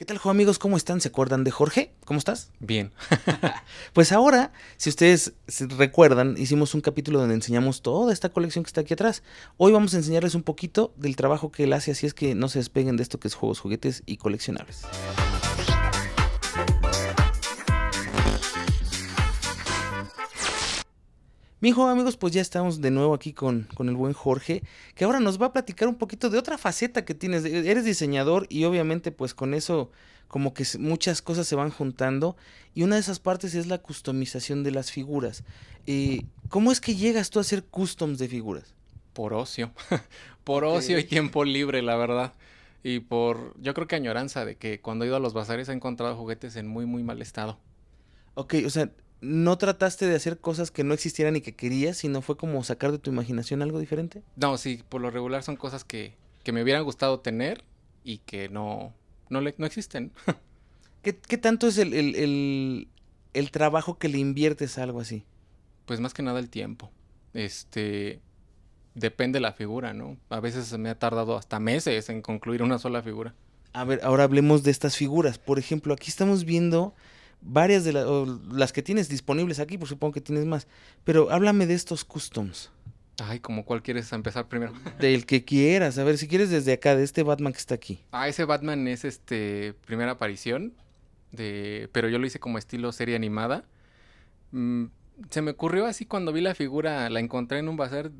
¿Qué tal, amigos? ¿Cómo están? ¿Se acuerdan de Jorge? ¿Cómo estás? Bien. pues ahora, si ustedes se recuerdan, hicimos un capítulo donde enseñamos toda esta colección que está aquí atrás. Hoy vamos a enseñarles un poquito del trabajo que él hace, así es que no se despeguen de esto que es juegos, juguetes y coleccionables. hijo amigos, pues ya estamos de nuevo aquí con, con, el buen Jorge, que ahora nos va a platicar un poquito de otra faceta que tienes. E-, eres diseñador y obviamente pues con eso como que muchas cosas se van juntando y una de esas partes es la customización de las figuras. Eh, ¿Cómo es que llegas tú a hacer customs de figuras? Por ocio, por ocio y tiempo libre, la verdad. Y por, yo creo que añoranza de que cuando he ido a los bazares he encontrado juguetes en muy, muy mal estado. Ok, o sea, no trataste de hacer cosas que no existieran y que querías, sino fue como sacar de tu imaginación algo diferente? No, sí, por lo regular son cosas que, me hubieran gustado tener y que no, no, le, no existen. ¿Qué, tanto es el, trabajo que le inviertes a algo así? Pues más que nada el tiempo. Este. Depende la figura, ¿no? A veces me ha tardado hasta meses en concluir una sola figura. A ver, ahora hablemos de estas figuras. Por ejemplo, aquí estamos viendo varias de las que tienes disponibles aquí, por pues supongo que tienes más. Pero háblame de estos customs. Ay, ¿como cuál quieres empezar primero? Del que quieras. A ver, si quieres desde acá, de este Batman que está aquí. Ah, ese Batman es este primera aparición. De, pero yo lo hice como estilo serie animada. Mm, se me ocurrió así cuando vi la figura, la encontré en un bazar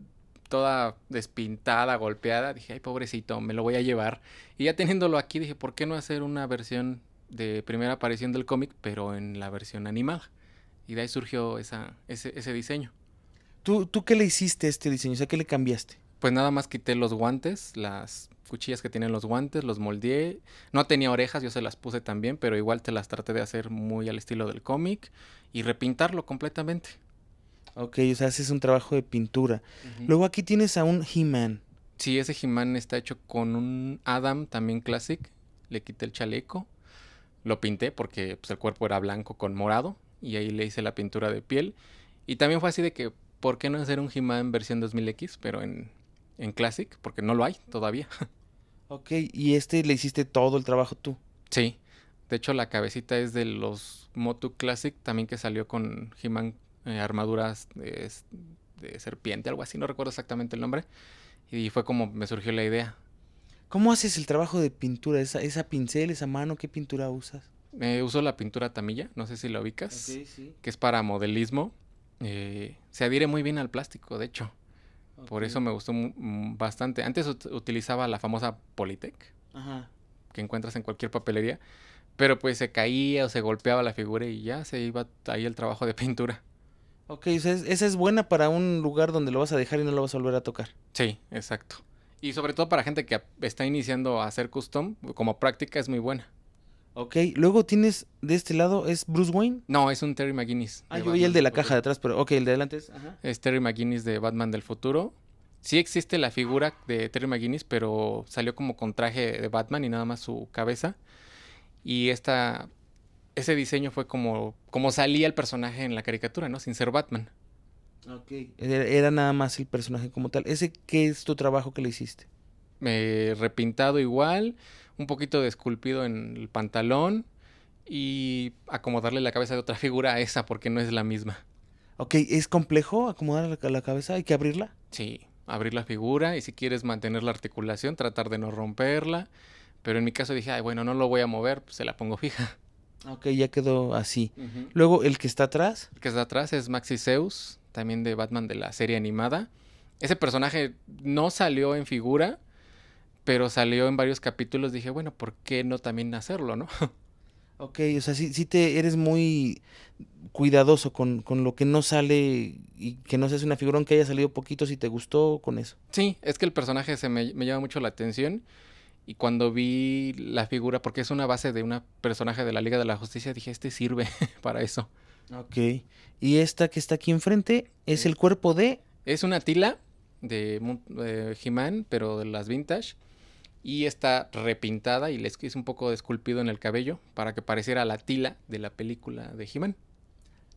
toda despintada, golpeada. Dije, ay, pobrecito, me lo voy a llevar. Y ya teniéndolo aquí, dije, ¿por qué no hacer una versión de primera aparición del cómic, pero en la versión animada. Y de ahí surgió ese, diseño. ¿Tú, ¿Tú qué le hiciste a este diseño? O sea, ¿qué le cambiaste? Pues nada más quité los guantes, las cuchillas que tienen los guantes, los moldeé. No tenía orejas, yo se las puse también, pero igual te las traté de hacer muy al estilo del cómic y repintarlo completamente. Ok, o sea, haces un trabajo de pintura. Luego aquí tienes a un He-Man. Sí, ese He-Man está hecho con un Adam también Classic. Le quité el chaleco lo pinté porque pues, el cuerpo era blanco con morado y ahí le hice la pintura de piel. Y también fue así de que, ¿por qué no hacer un He-Man versión 2000X, pero en, en Classic? Porque no lo hay todavía. Ok, ¿y este le hiciste todo el trabajo tú? Sí. De hecho, la cabecita es de los Motu Classic, también que salió con He-Man eh, armaduras de, serpiente, algo así, no recuerdo exactamente el nombre. Y fue como me surgió la idea. ¿Cómo haces el trabajo de pintura? ¿Esa, esa pincel, esa mano, qué pintura usas? Eh, uso la pintura tamilla, no sé si la ubicas, que es para modelismo. Eh, se adhiere muy bien al plástico, de hecho. Por eso me gustó mm, bastante. Antes utilizaba la famosa Politec, que encuentras en cualquier papelería, pero pues se caía o se golpeaba la figura y ya se iba ahí el trabajo de pintura. Ok, esa es buena para un lugar donde lo vas a dejar y no lo vas a volver a tocar. Sí, exacto. Y sobre todo para gente que está iniciando a hacer custom, como práctica es muy buena. Ok, luego tienes de este lado, ¿es Bruce Wayne? No, es un Terry McGuinness. Ah, yo vi el de la caja de atrás, pero ok, el de adelante es. Es Terry McGuinness de Batman del futuro. Sí existe la figura de Terry McGuinness, pero salió como con traje de Batman y nada más su cabeza. Y esta, ese diseño fue como, como salía el personaje en la caricatura, ¿no? Sin ser Batman. Ok. Era, nada más el personaje como tal. ¿Ese qué es tu trabajo que le hiciste? repintado igual, un poquito de esculpido en el pantalón y acomodarle la cabeza de otra figura a esa porque no es la misma. Ok, ¿es complejo acomodar la, cabeza? ¿Hay que abrirla? Sí, abrir la figura y si quieres mantener la articulación, tratar de no romperla. Pero en mi caso dije, ay, bueno, no lo voy a mover, pues, se la pongo fija. Ok, ya quedó así. Luego, el que está atrás. El que está atrás es Maxi Zeus también de Batman de la serie animada. Ese personaje no salió en figura, pero salió en varios capítulos. Dije, bueno, ¿por qué no también hacerlo, no? Ok, o sea, sí, sí te eres muy cuidadoso con, lo que no sale y que no seas una figura que haya salido poquito, si te gustó con eso. Sí, es que el personaje se me, me llama mucho la atención y cuando vi la figura, porque es una base de un personaje de la Liga de la Justicia, dije, este sirve para eso. Ok. Y esta que está aquí enfrente es el cuerpo de... Es una tila de, de eh, pero de las vintage. Y está repintada y les hice un poco de esculpido en el cabello para que pareciera la tila de la película de he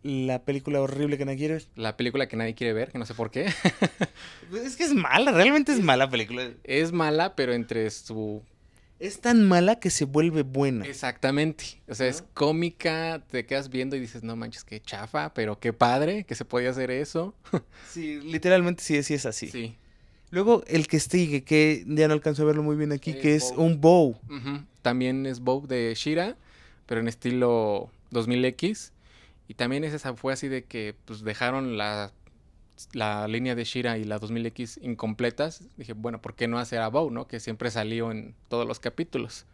la película horrible que nadie quiere ver. La película que nadie quiere ver, que no sé por qué. es que es mala, realmente es mala película. Es mala, pero entre su es tan mala que se vuelve buena. Exactamente. O sea, es cómica, te quedas viendo y dices, no manches, qué chafa, pero qué padre que se podía hacer eso. sí, literalmente sí, sí es así. Sí. Luego el que sigue, que ya no alcanzo a verlo muy bien aquí, eh, que es un bow. También es bow de Shira, pero en estilo 2000X. Y también esa fue así de que pues dejaron la la línea de Shira y la 2000X incompletas, dije, bueno, ¿por qué no hacer a Bow, no? Que siempre salió en todos los capítulos.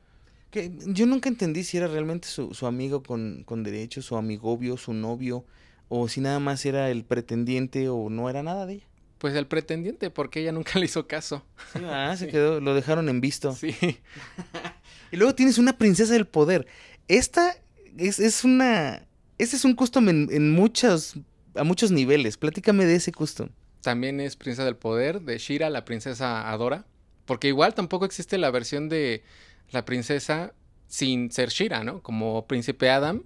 Que yo nunca entendí si era realmente su, amigo con, con derecho, su amigobio, su novio, o si nada más era el pretendiente o no era nada de ella. Pues el pretendiente, porque ella nunca le hizo caso. ah, se quedó, lo dejaron en visto. Sí. y luego tienes una princesa del poder. Esta es, una. Este es un custom en muchas a muchos niveles. Platícame de ese custom. También es Princesa del Poder, de Shira, la princesa Adora. Porque igual tampoco existe la versión de la princesa sin ser Shira, ¿no? Como Príncipe Adam.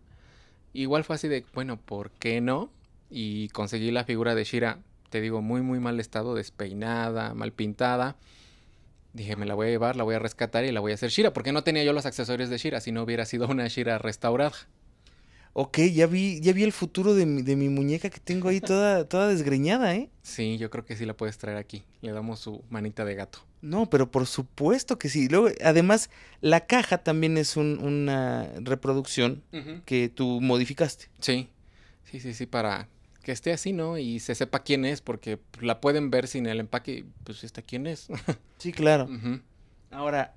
Igual fue así de, bueno, ¿por qué no? Y conseguí la figura de Shira, te digo, muy, muy mal estado, despeinada, mal pintada. Dije, me la voy a llevar, la voy a rescatar y la voy a hacer Shira, porque no tenía yo los accesorios de Shira, si no hubiera sido una Shira restaurada ok, ya vi, ya vi el futuro de mi, de mi muñeca que tengo ahí toda, toda desgreñada, ¿eh? Sí, yo creo que sí la puedes traer aquí. Le damos su manita de gato. No, pero por supuesto que sí. Luego, además, la caja también es una reproducción que tú modificaste. Sí, sí, sí, sí, para que esté así, ¿no? Y se sepa quién es, porque la pueden ver sin el empaque, pues está quién es. sí, claro. Ahora,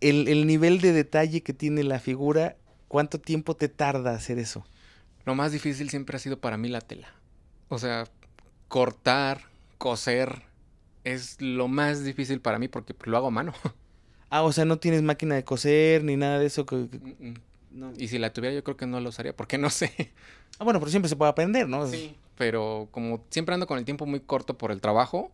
el, el nivel de detalle que tiene la figura ¿Cuánto tiempo te tarda hacer eso? Lo más difícil siempre ha sido para mí la tela. O sea, cortar, coser, es lo más difícil para mí porque pues, lo hago a mano. Ah, o sea, no tienes máquina de coser ni nada de eso. Y si la tuviera yo creo que no la usaría porque no sé. Ah, bueno, pero siempre se puede aprender, ¿no? Sí, pero como siempre ando con el tiempo muy corto por el trabajo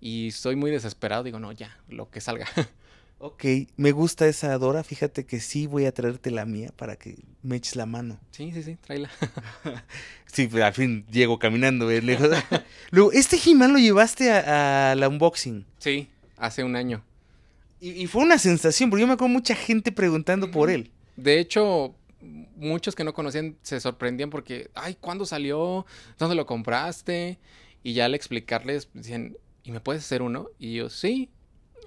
y soy muy desesperado, digo, no, ya, lo que salga. Ok, me gusta esa Dora, fíjate que sí voy a traerte la mía para que me eches la mano. Sí, sí, sí, tráela. sí, pues, al fin llego caminando, ¿eh? Luego, este he lo llevaste a, la unboxing. Sí, hace un año. Y, fue una sensación, porque yo me acuerdo mucha gente preguntando por él. De hecho, muchos que no conocían se sorprendían porque, ay, ¿cuándo salió? ¿Dónde lo compraste? Y ya al explicarles, decían, ¿y me puedes hacer uno? Y yo, sí,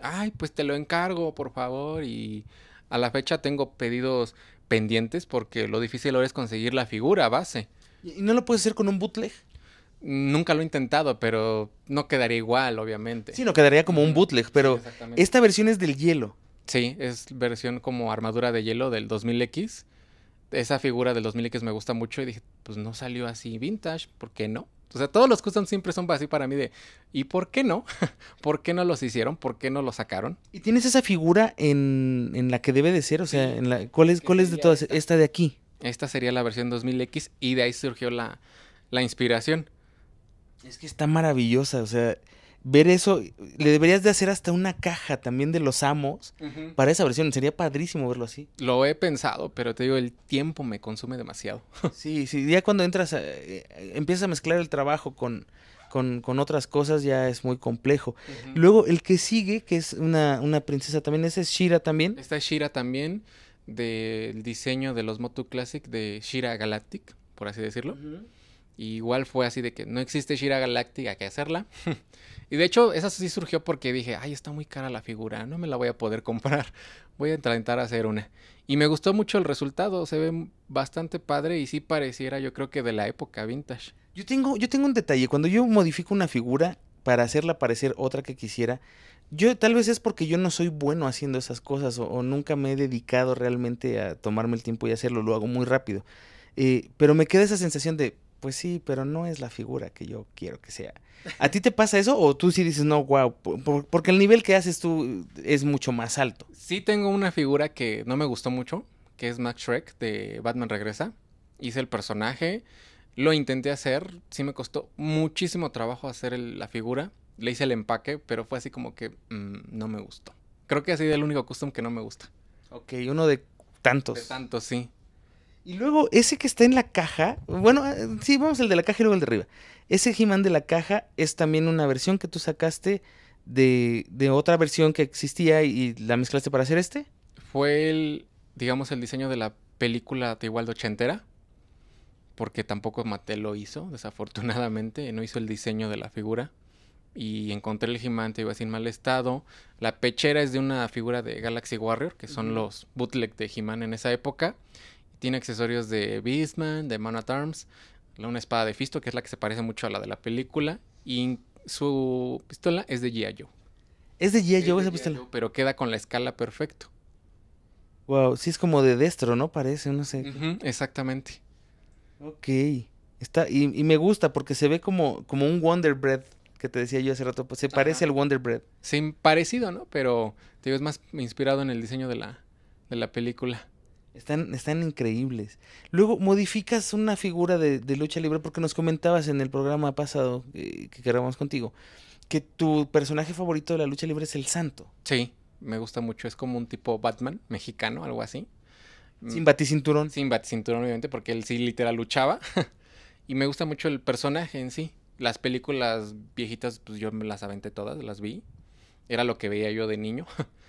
ay, pues te lo encargo, por favor. Y a la fecha tengo pedidos pendientes porque lo difícil ahora es conseguir la figura base. ¿Y no lo puedes hacer con un bootleg? Nunca lo he intentado, pero no quedaría igual, obviamente. Sí, no quedaría como un bootleg, pero esta versión es del hielo. Sí, es versión como armadura de hielo del 2000X. Esa figura del 2000X me gusta mucho y dije, pues no salió así vintage, ¿por qué no? O sea, todos los customs siempre son así para mí de, ¿y por qué no? ¿Por qué no los hicieron? ¿Por qué no los sacaron? ¿Y tienes esa figura en, en la que debe de ser? O sea, en la, ¿cuál es, cuál es de todas? Esta? de aquí. Esta sería la versión 2000X y de ahí surgió la, la inspiración. Es que está maravillosa, o sea, ver eso, le deberías de hacer hasta una caja también de los amos para esa versión, sería padrísimo verlo así. Lo he pensado, pero te digo, el tiempo me consume demasiado. sí, sí, ya cuando entras, eh, eh, empiezas a mezclar el trabajo con, otras cosas, ya es muy complejo. Luego, el que sigue, que es una, princesa también, esa es Shira también. Esta es Shira también, del diseño de los Motu Classic de Shira Galactic, por así decirlo igual fue así de que no existe Shira Galactica, que hacerla. y de hecho, esa sí surgió porque dije, ay, está muy cara la figura, no me la voy a poder comprar. Voy a intentar hacer una. Y me gustó mucho el resultado, se ve bastante padre y sí pareciera, yo creo que de la época vintage. Yo tengo, yo tengo un detalle, cuando yo modifico una figura para hacerla parecer otra que quisiera, yo tal vez es porque yo no soy bueno haciendo esas cosas o, nunca me he dedicado realmente a tomarme el tiempo y hacerlo, lo hago muy rápido. Eh, pero me queda esa sensación de, pues sí, pero no es la figura que yo quiero que sea. ¿A ti te pasa eso o tú sí dices, no, wow, porque el nivel que haces tú es mucho más alto? Sí tengo una figura que no me gustó mucho, que es Max Shrek de Batman Regresa. Hice el personaje, lo intenté hacer, sí me costó muchísimo trabajo hacer la figura, le hice el empaque, pero fue así como que mm, no me gustó. Creo que ha sido el único custom que no me gusta. Ok, uno de tantos. De tantos, sí. Y luego ese que está en la caja, bueno, eh, sí, vamos el de la caja y luego el de arriba. Ese He-Man de la caja es también una versión que tú sacaste de, otra versión que existía y, la mezclaste para hacer este. Fue el, digamos, el diseño de la película de igual de ochentera, porque tampoco Mattel lo hizo, desafortunadamente, no hizo el diseño de la figura. Y encontré el te iba sin mal estado. La pechera es de una figura de Galaxy Warrior, que son los bootleg de he en esa época tiene accesorios de Beastman, de Man at Arms, una espada de Fisto, que es la que se parece mucho a la de la película, y su pistola es de G.I. Joe. ¿Es de G.I. esa pistola? pero queda con la escala perfecto. Wow, sí es como de destro, ¿no? Parece, no sé. exactamente. Ok. Está, y, me gusta porque se ve como, como un Wonder Bread que te decía yo hace rato, pues se parece al Wonder Bread. Sí, parecido, ¿no? Pero te digo, es más inspirado en el diseño de la película. Están, están increíbles. Luego modificas una figura de, lucha libre porque nos comentabas en el programa pasado eh, que grabamos contigo que tu personaje favorito de la lucha libre es el santo. Sí, me gusta mucho. Es como un tipo Batman mexicano, algo así. Mm. Sin baticinturón. Sin baticinturón, obviamente, porque él sí literal luchaba. y me gusta mucho el personaje en sí. Las películas viejitas, pues yo me las aventé todas, las vi. Era lo que veía yo de niño.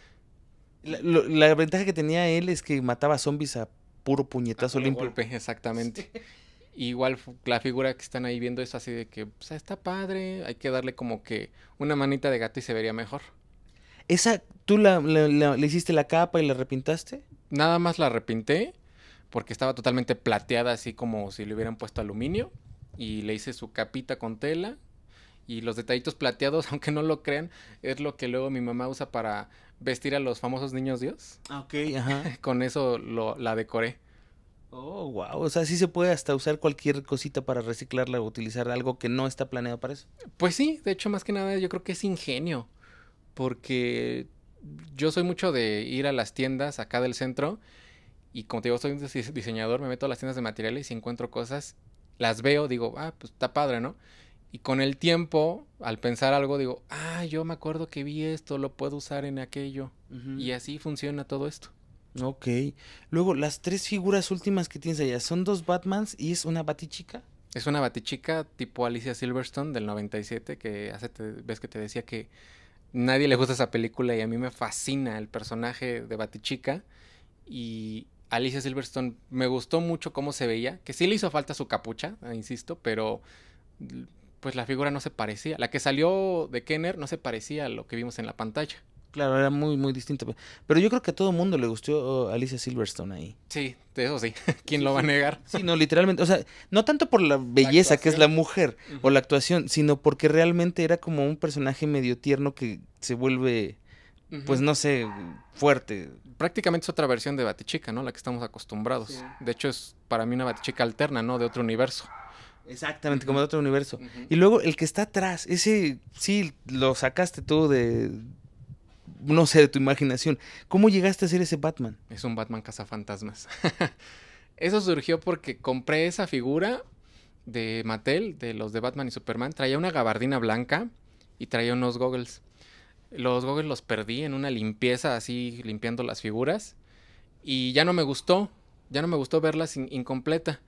La, ventaja que tenía él es que mataba zombies a puro puñetazo a limpio. exactamente. Igual la figura que están ahí viendo es así de que, sea, pues, está padre, hay que darle como que una manita de gato y se vería mejor. ¿Esa tú le hiciste la capa y la repintaste? Nada más la repinté porque estaba totalmente plateada, así como si le hubieran puesto aluminio. Y le hice su capita con tela. Y los detallitos plateados, aunque no lo crean, es lo que luego mi mamá usa para vestir a los famosos niños Dios. Ah, ok, ajá. Con eso lo, la decoré. Oh, wow. O sea, sí se puede hasta usar cualquier cosita para reciclarla o utilizar algo que no está planeado para eso. Pues sí, de hecho, más que nada, yo creo que es ingenio. Porque yo soy mucho de ir a las tiendas acá del centro. Y como te digo, soy un diseñador, me meto a las tiendas de materiales y encuentro cosas. Las veo, digo, ah, pues está padre, ¿no? Y con el tiempo, al pensar algo, digo, ah, yo me acuerdo que vi esto, lo puedo usar en aquello. Y así funciona todo esto. Ok. Luego, las tres figuras últimas que tienes allá, ¿son dos Batmans y es una batichica? Es una batichica tipo Alicia Silverstone del 97, que hace te, ves que te decía que nadie le gusta esa película y a mí me fascina el personaje de Batichica. Y Alicia Silverstone me gustó mucho cómo se veía, que sí le hizo falta su capucha, insisto, pero pues la figura no se parecía. La que salió de Kenner no se parecía a lo que vimos en la pantalla. Claro, era muy, muy distinto. Pero yo creo que a todo mundo le gustó oh, Alicia Silverstone ahí. Sí, eso sí. ¿Quién lo va a negar? Sí, no, literalmente. O sea, no tanto por la belleza que es la mujer o la actuación, sino porque realmente era como un personaje medio tierno que se vuelve, pues no sé, fuerte. Prácticamente es otra versión de Batichica, ¿no? La que estamos acostumbrados. De hecho, es para mí una Batichica alterna, ¿no? De otro universo. Exactamente, como de otro universo. Y luego el que está atrás, ese sí lo sacaste tú de, no sé, de tu imaginación. ¿Cómo llegaste a ser ese Batman? Es un Batman cazafantasmas. Eso surgió porque compré esa figura de Mattel, de los de Batman y Superman. Traía una gabardina blanca y traía unos goggles. Los goggles los perdí en una limpieza, así limpiando las figuras. Y ya no me gustó, ya no me gustó verlas incompleta.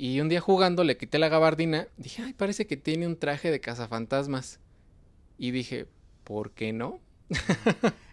Y un día jugando le quité la gabardina, dije, ay, parece que tiene un traje de cazafantasmas. Y dije, ¿por qué no?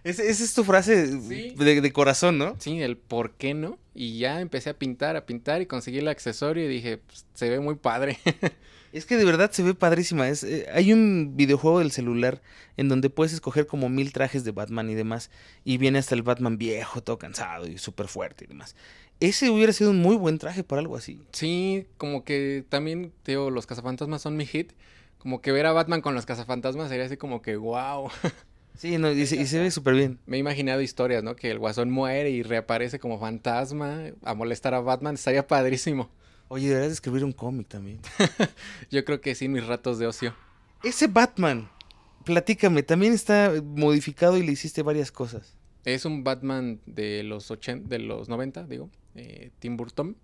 es, esa es tu frase de, corazón, ¿no? Sí, el por qué no. Y ya empecé a pintar, a pintar y conseguí el accesorio y dije, pues, se ve muy padre. es que de verdad se ve padrísima. Es, eh, hay un videojuego del celular en donde puedes escoger como mil trajes de Batman y demás. Y viene hasta el Batman viejo, todo cansado y súper fuerte y demás. Ese hubiera sido un muy buen traje para algo así. Sí, como que también, tío, los cazafantasmas son mi hit. Como que ver a Batman con los cazafantasmas sería así como que, wow. Sí, y, se, ve súper bien. Me he imaginado historias, ¿no? Que el guasón muere y reaparece como fantasma a molestar a Batman. Estaría padrísimo. Oye, deberías escribir un cómic también. Yo creo que sí, mis ratos de ocio. Ese Batman, platícame, también está modificado y le hiciste varias cosas. Es un Batman de los, de los 90, digo, eh, Tim Burton.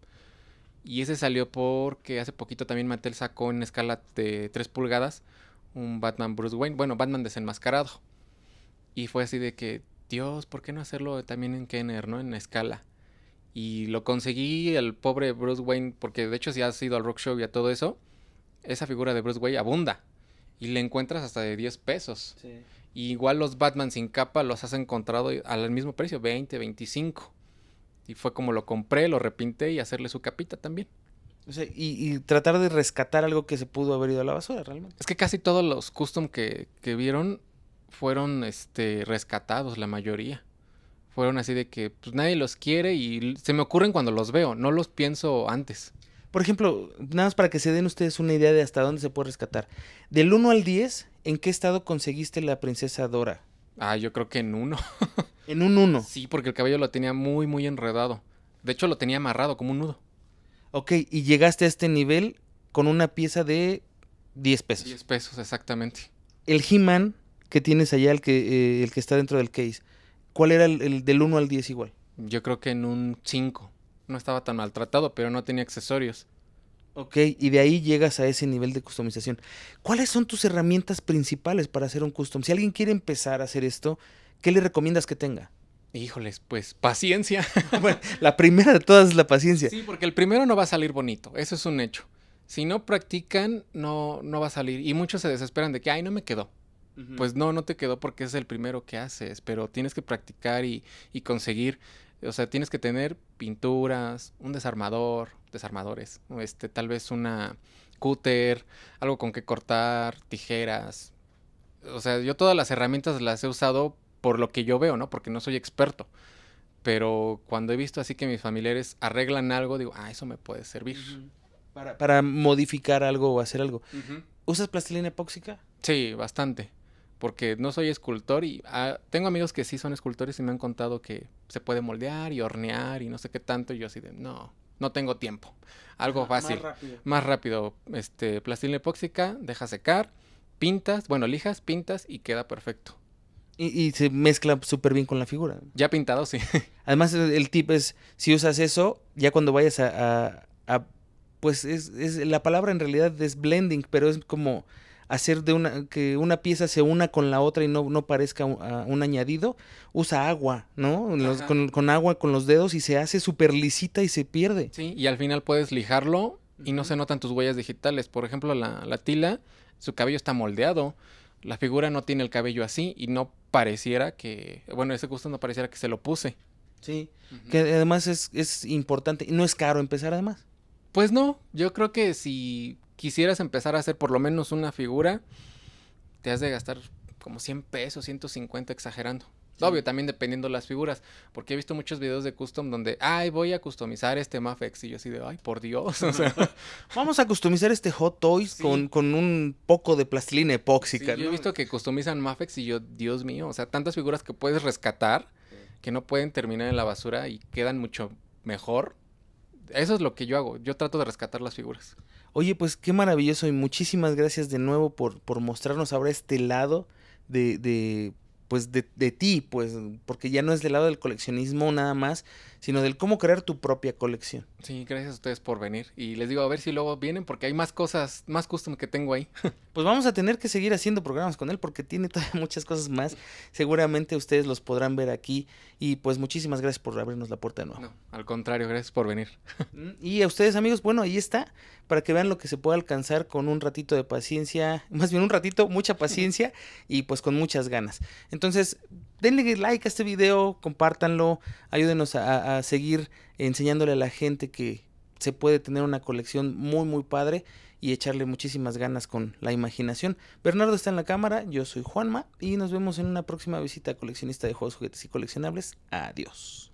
Y ese salió porque hace poquito también Mattel sacó en escala de 3 pulgadas un Batman Bruce Wayne, bueno, Batman desenmascarado. Y fue así de que, Dios, ¿por qué no hacerlo también en Kenner, ¿no? En escala. Y lo conseguí el pobre Bruce Wayne, porque de hecho si has ido al rock show y a todo eso, esa figura de Bruce Wayne abunda. Y le encuentras hasta de 10 pesos. Y igual los Batman sin capa los has encontrado al mismo precio, 20, 25. Y fue como lo compré, lo repinté y hacerle su capita también. y, tratar de rescatar algo que se pudo haber ido a la basura realmente. Es que casi todos los custom que, que vieron fueron este, rescatados la mayoría. Fueron así de que pues, nadie los quiere y se me ocurren cuando los veo, no los pienso antes. Por ejemplo, nada más para que se den ustedes una idea de hasta dónde se puede rescatar. Del 1 al 10, ¿en qué estado conseguiste la princesa Dora? Ah, yo creo que en uno. en un uno. Sí, porque el cabello lo tenía muy, muy enredado. De hecho, lo tenía amarrado como un nudo. Ok, y llegaste a este nivel con una pieza de 10 pesos. 10 pesos, exactamente. El He-Man ¿Qué tienes allá, el que, eh, el que está dentro del case, ¿cuál era el, del 1 al 10 igual? Yo creo que en un 5. No estaba tan maltratado, pero no tenía accesorios. Ok, y de ahí llegas a ese nivel de customización. ¿Cuáles son tus herramientas principales para hacer un custom? Si alguien quiere empezar a hacer esto, ¿qué le recomiendas que tenga? Híjoles, pues paciencia. la primera de todas es la paciencia. Sí, porque el primero no va a salir bonito, eso es un hecho. Si no practican, no, no va a salir. Y muchos se desesperan de que, ay, no me quedó pues no, no te quedó porque es el primero que haces, pero tienes que practicar y, conseguir, o sea, tienes que tener pinturas, un desarmador, desarmadores, este, tal vez una cúter, algo con que cortar, tijeras. O sea, yo todas las herramientas las he usado por lo que yo veo, ¿no? Porque no soy experto. Pero cuando he visto así que mis familiares arreglan algo, digo, ah, eso me puede servir. Para, para, modificar algo o hacer algo. ¿Usas plastilina epóxica? Sí, bastante porque no soy escultor y ah, tengo amigos que sí son escultores y me han contado que se puede moldear y hornear y no sé qué tanto. Y yo así de, no, no tengo tiempo. Algo ah, fácil. Más rápido. Más rápido. Este, plastilina epóxica, deja secar, pintas, bueno, lijas, pintas y queda perfecto. Y, se mezcla súper bien con la figura. Ya pintado, sí. Además, el tip es, si usas eso, ya cuando vayas a... pues es, es, la palabra en realidad es blending, pero es como hacer de una, que una pieza se una con la otra y no, no parezca un, ah, añadido, usa agua, ¿no? con, agua, con los dedos y se hace súper lisita y se pierde. Sí, y al final puedes lijarlo y no se notan tus huellas digitales. Por ejemplo, la, tila, su cabello está moldeado. La figura no tiene el cabello así y no pareciera que, bueno, ese gusto no pareciera que se lo puse. Sí, que además es, es importante, no es caro empezar además. Pues no, yo creo que si quisieras empezar a hacer por lo menos una figura, te has de gastar como 100 pesos, 150 exagerando. Obvio, también dependiendo las figuras, porque he visto muchos videos de custom donde, ay, voy a customizar este Mafex, y yo así de, ay, por Dios, Vamos a customizar este Hot Toys con, un poco de plastilina epóxica, yo he visto que customizan Mafex y yo, Dios mío, o sea, tantas figuras que puedes rescatar, que no pueden terminar en la basura y quedan mucho mejor. Eso es lo que yo hago, yo trato de rescatar las figuras. Oye, pues qué maravilloso y muchísimas gracias de nuevo por, por mostrarnos ahora este lado de, de pues de, de, ti, pues porque ya no es del lado del coleccionismo nada más, sino del cómo crear tu propia colección. Sí, gracias a ustedes por venir y les digo a ver si luego vienen porque hay más cosas, más custom que tengo ahí. pues vamos a tener que seguir haciendo programas con él porque tiene todavía muchas cosas más. Seguramente ustedes los podrán ver aquí. Y pues muchísimas gracias por abrirnos la puerta de nuevo. No, al contrario, gracias por venir. Mm, y a ustedes amigos, bueno, ahí está, para que vean lo que se puede alcanzar con un ratito de paciencia, más bien un ratito, mucha paciencia y pues con muchas ganas. Entonces, denle like a este video, compártanlo, ayúdenos a, a seguir enseñándole a la gente que se puede tener una colección muy muy padre y echarle muchísimas ganas con la imaginación. Bernardo está en la cámara, yo soy Juanma y nos vemos en una próxima visita coleccionista de juegos, juguetes y coleccionables. Adiós.